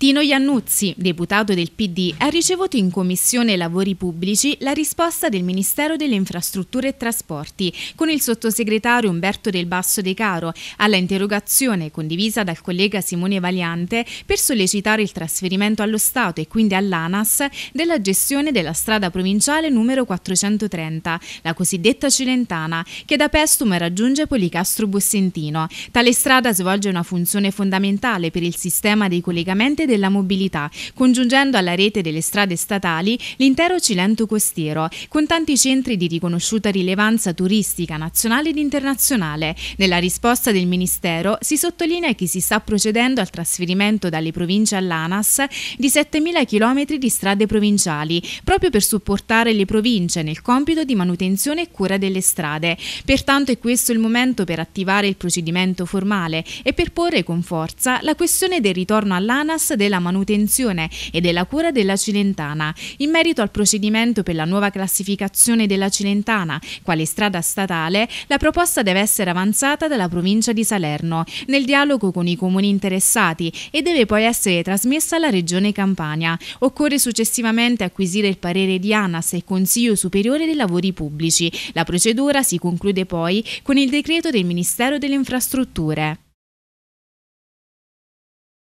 Tino Iannuzzi, deputato del PD, ha ricevuto in Commissione Lavori Pubblici la risposta del Ministero delle Infrastrutture e Trasporti con il sottosegretario Umberto Del Basso De Caro alla interrogazione condivisa dal collega Simone Valiante per sollecitare il trasferimento allo Stato e quindi all'ANAS della gestione della strada provinciale numero 430, la cosiddetta Cilentana, che da Pestum raggiunge Policastro Bossentino. Tale strada svolge una funzione fondamentale per il sistema dei collegamenti della mobilità, congiungendo alla rete delle strade statali l'intero Cilento costiero, con tanti centri di riconosciuta rilevanza turistica nazionale ed internazionale. Nella risposta del Ministero si sottolinea che si sta procedendo al trasferimento dalle province all'ANAS di 7.000 km di strade provinciali, proprio per supportare le province nel compito di manutenzione e cura delle strade. Pertanto è questo il momento per attivare il procedimento formale e per porre con forza la questione del ritorno all'ANAS della manutenzione e della cura della Cilentana in merito al procedimento per la nuova classificazione della Cilentana quale strada statale, la proposta deve essere avanzata dalla provincia di Salerno nel dialogo con i comuni interessati e deve poi essere trasmessa alla Regione Campania. Occorre successivamente acquisire il parere di ANAS e Consiglio Superiore dei Lavori Pubblici. La procedura si conclude poi con il decreto del Ministero delle Infrastrutture.